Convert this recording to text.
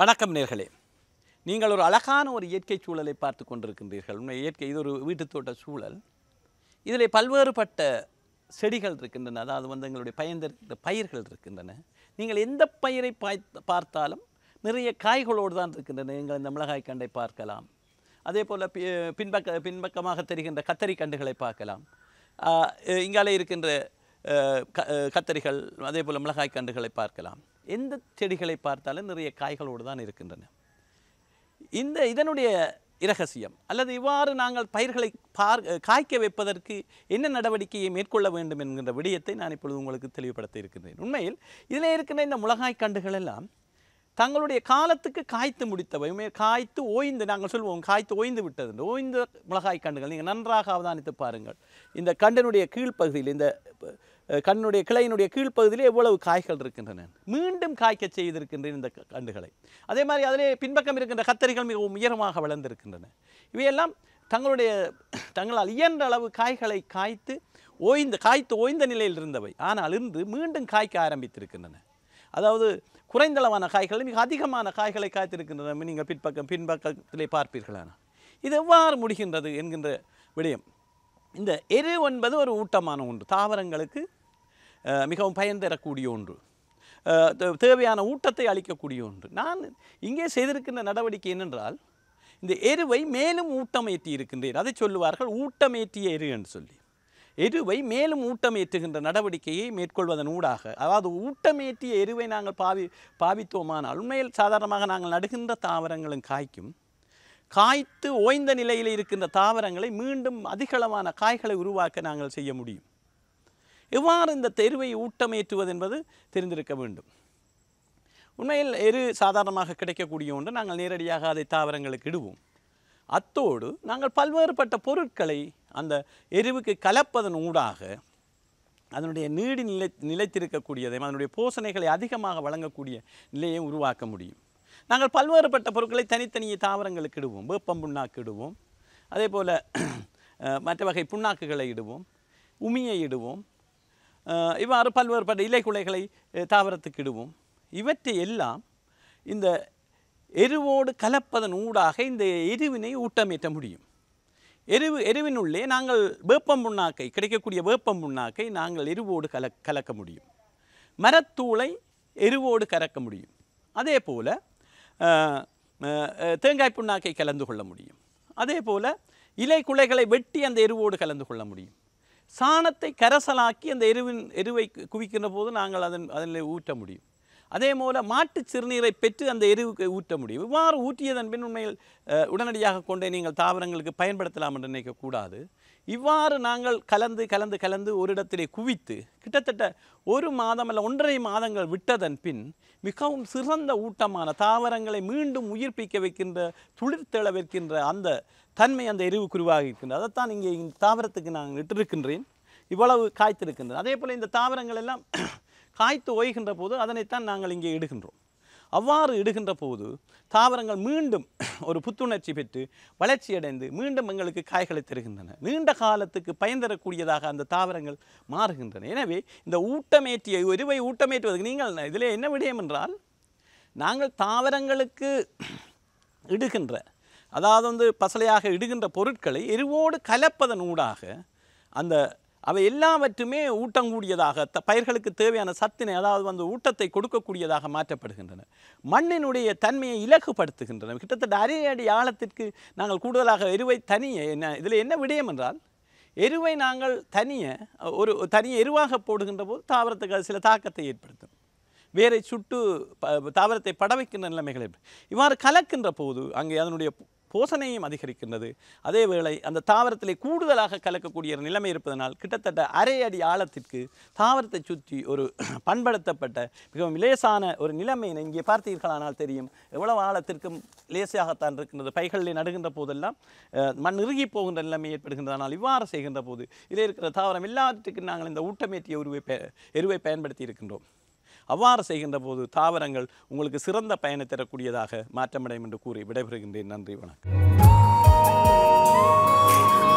வணக்கம் நேர்களே நீங்கள் ஒரு அழகான ஒரு இயற்கை சூழலை பார்த்து கொண்டிருக்கின்றீர்கள் உண்மை இயற்கை இது ஒரு வீட்டுத்தோட்ட சூழல் இதில் பல்வேறுபட்ட செடிகள் இருக்கின்றன அதாவது வந்து எங்களுடைய பயந்திருக்கிற பயிர்கள் இருக்கின்றன நீங்கள் எந்த பயிரை பார்த்தாலும் நிறைய காய்களோடு தான் இருக்கின்றன எங்கள் இந்த மிளகாய் கண்டை பார்க்கலாம் அதே போல் பின்பக்க பின்பக்கமாக தெரிகின்ற கத்தரி கண்டுகளை பார்க்கலாம் இங்காலே இருக்கின்ற க கத்தரிகள் அதே போல் மிளகாய் கண்டுகளை பார்க்கலாம் எந்த செடிகளை பார்த்தாலும் நிறைய காய்களோடு தான் இருக்கின்றன இந்த இதனுடைய இரகசியம் அல்லது இவ்வாறு நாங்கள் பயிர்களை பார் காய்க்க வைப்பதற்கு என்ன நடவடிக்கையை மேற்கொள்ள வேண்டும் என்கின்ற விடயத்தை நான் இப்பொழுது உங்களுக்கு தெளிவுபடுத்த இருக்கின்றேன் உண்மையில் இதில் இருக்கின்ற இந்த முளகாய் கண்டுகள் எல்லாம் தங்களுடைய காலத்துக்கு காய்த்து முடித்தவை காய்த்து ஓய்ந்து நாங்கள் சொல்வோம் காய்த்து ஓய்ந்து விட்டது ஓய்ந்த மிளகாய் கண்டுகள் நீங்கள் நன்றாக அவதானித்து பாருங்கள் இந்த கண்டனுடைய கீழ்ப்பகுதியில் இந்த கண்ணுடைய கிளையினுடைய கீழ்ப்பகுதியில் எவ்வளவு காய்கள் இருக்கின்றன மீண்டும் காய்க்க செய்திருக்கின்றன இந்த கண்டுகளை அதே மாதிரி அதிலே பின்பக்கம் இருக்கின்ற கத்தரிகள் மிகவும் உயரமாக வளர்ந்திருக்கின்றன இவையெல்லாம் தங்களுடைய தங்களால் இயன்ற அளவு காய்களை காய்த்து ஓய்ந்து காய்த்து ஓய்ந்த நிலையில் இருந்தவை ஆனால் இன்று மீண்டும் காய்க்க ஆரம்பித்திருக்கின்றன அதாவது குறைந்தளவான காய்களை மிக அதிகமான காய்களை காய்த்திருக்கின்றன நீங்கள் பின்பக்கம் பின்பக்கத்திலே பார்ப்பீர்களான இது எவ்வாறு முடிகின்றது என்கின்ற விடயம் இந்த எரு என்பது ஒரு ஊட்டமான ஒன்று தாவரங்களுக்கு மிகவும் பயன் தரக்கூடிய ஒன்று தேவையான ஊட்டத்தை அளிக்கக்கூடிய ஒன்று நான் இங்கே செய்திருக்கின்ற நடவடிக்கை என்னென்றால் இந்த எருவை மேலும் ஊட்டமேற்றி இருக்கின்றேன் அதை சொல்லுவார்கள் ஊட்டமேற்றிய எரு என்று சொல்லி எருவை மேலும் ஊட்டமேற்றுகின்ற நடவடிக்கையை மேற்கொள்வதன் ஊடாக அதாவது ஊட்டமேற்றிய எருவை நாங்கள் பாவி பாவித்தோமானால் உண்மையில் சாதாரணமாக நாங்கள் நடுகின்ற தாவரங்களும் காய்க்கும் காய்த்து ஓய்ந்த நிலையில் இருக்கின்ற தாவரங்களை மீண்டும் அதிகளவான காய்களை உருவாக்க நாங்கள் செய்ய முடியும் எவ்வாறு இந்த தெருவை ஊட்டமேற்றுவது என்பது தெரிந்திருக்க வேண்டும் உண்மையில் எரு சாதாரணமாக கிடைக்கக்கூடிய ஒன்று நாங்கள் நேரடியாக அதை தாவரங்களுக்கு இடுவோம் அத்தோடு நாங்கள் பல்வேறுபட்ட பொருட்களை அந்த எருவுக்கு கலப்பதன் ஊடாக அதனுடைய நீடி நிலை நிலைத்திருக்கக்கூடியதையும் அதனுடைய போசனைகளை அதிகமாக வழங்கக்கூடிய நிலையை உருவாக்க முடியும் நாங்கள் பல்வேறுபட்ட பொருட்களை தனித்தனியே தாவரங்களுக்கு இடுவோம் வேப்பம் புண்ணாக்கு இடுவோம் அதே போல் மற்ற வகை புண்ணாக்குகளை இடுவோம் உமியை இடுவோம் இவ்வாறு பல்வேறுபட்ட இலை குலைகளை தாவரத்துக்கு இடுவோம் இவற்றை எல்லாம் இந்த எருவோடு கலப்பதன் ஊடாக இந்த எருவினை ஊட்டமேற்ற முடியும் எருவு எருவினுள்ளே நாங்கள் வேப்பம் புண்ணாக்கை கிடைக்கக்கூடிய வேப்பம் புண்ணாக்கை நாங்கள் எருவோடு கல கலக்க முடியும் மரத்தூளை எருவோடு கறக்க முடியும் அதே போல் தேங்காய் புண்ணாக்கை கலந்து கொள்ள முடியும் அதே போல் இலை குலைகளை வெட்டி அந்த எருவோடு கலந்து கொள்ள முடியும் சாணத்தை கரசலாக்கி அந்த எருவின் எருவை குவிக்கின்ற போது நாங்கள் அதன் அதில் ஊற்ற முடியும் அதே போல் மாட்டு சிறுநீரை பெற்று அந்த எரிவுக்கு ஊற்ற முடியும் இவ்வாறு ஊற்றியதன் பின் உண்மையில் உடனடியாக கொண்டே நீங்கள் தாவரங்களுக்கு பயன்படுத்தலாம் என்று நினைக்கக்கூடாது இவ்வாறு நாங்கள் கலந்து கலந்து கலந்து ஒரு இடத்திலே குவித்து கிட்டத்தட்ட ஒரு மாதம் அல்ல ஒன்றரை மாதங்கள் விட்டதன் பின் மிகவும் சிறந்த ஊட்டமான தாவரங்களை மீண்டும் உயிர்ப்பிக்க வைக்கின்ற துளிர்த்தெழ வைக்கின்ற அந்த தன்மை அந்த எரிவு குருவாகி இருக்கின்றது அதைத்தான் இங்கே இந்த தாவரத்துக்கு நான் இட்டிருக்கின்றேன் இவ்வளவு காய்த்திருக்கின்றது அதே போல் இந்த தாவரங்கள் எல்லாம் காய்த்து ஓய்கின்ற போது அதனைத்தான் நாங்கள் இங்கே இடுகின்றோம் அவ்வாறு இடுகின்ற போது தாவரங்கள் மீண்டும் ஒரு புத்துணர்ச்சி பெற்று வளர்ச்சியடைந்து மீண்டும் எங்களுக்கு காய்களை தருகின்றன நீண்ட காலத்துக்கு பயன் தரக்கூடியதாக அந்த தாவரங்கள் மாறுகின்றன எனவே இந்த ஊட்டமேற்றிய ஒருவை ஊட்டமேற்றுவதற்கு நீங்கள் இதில் என்ன விடயம் என்றால் நாங்கள் தாவரங்களுக்கு இடுகின்ற அதாவது வந்து பசலையாக இடுகின்ற பொருட்களை எருவோடு கலப்பதன் ஊடாக அந்த அவை எல்லாவற்றுமே ஊட்டங்கூடியதாக த பயிர்களுக்கு தேவையான சத்தினை அதாவது வந்து ஊட்டத்தை கொடுக்கக்கூடியதாக மாற்றப்படுகின்றன மண்ணினுடைய தன்மையை இலகுபடுத்துகின்றன கிட்டத்தட்ட அரை அடி ஆழத்திற்கு நாங்கள் கூடுதலாக எருவை தனியே என்ன இதில் என்ன விடயம் என்றால் எருவை நாங்கள் தனியை ஒரு தனி எருவாக போடுகின்ற போது தாவரத்துக்கு அது சில தாக்கத்தை ஏற்படுத்தும் வேரை சுட்டு தாவரத்தை பட வைக்கின்ற நிலைமைகள் இவ்வாறு கலக்கின்ற போது அங்கே அதனுடைய போசனையும் அதிகரிக்கின்றது அதேவேளை அந்த தாவரத்திலே கூடுதலாக கலக்கக்கூடிய ஒரு நிலைமை இருப்பதனால் கிட்டத்தட்ட அரை அடி ஆழத்திற்கு தாவரத்தை சுற்றி ஒரு பண்படுத்தப்பட்ட மிகவும் லேசான ஒரு நிலைமையினை இங்கே பார்த்தீர்களானால் தெரியும் எவ்வளவு ஆழத்திற்கும் லேசாகத்தான் இருக்கின்றது பைகளில் நடுகின்ற போதெல்லாம் மண் இறுகி போகின்ற நிலைமை ஏற்படுகின்றது இவ்வாறு செய்கின்ற போது இதில் இருக்கிற தாவரம் இல்லாததுக்கு நாங்கள் இந்த ஊட்டமேற்றிய உருவை எருவை பயன்படுத்தி இருக்கின்றோம் அவ்வாறு செய்கின்ற போது தாவரங்கள் உங்களுக்கு சிறந்த பயனை தரக்கூடியதாக மாற்றமடையும் என்று கூறி விடைபெறுகின்றேன் நன்றி வணக்கம்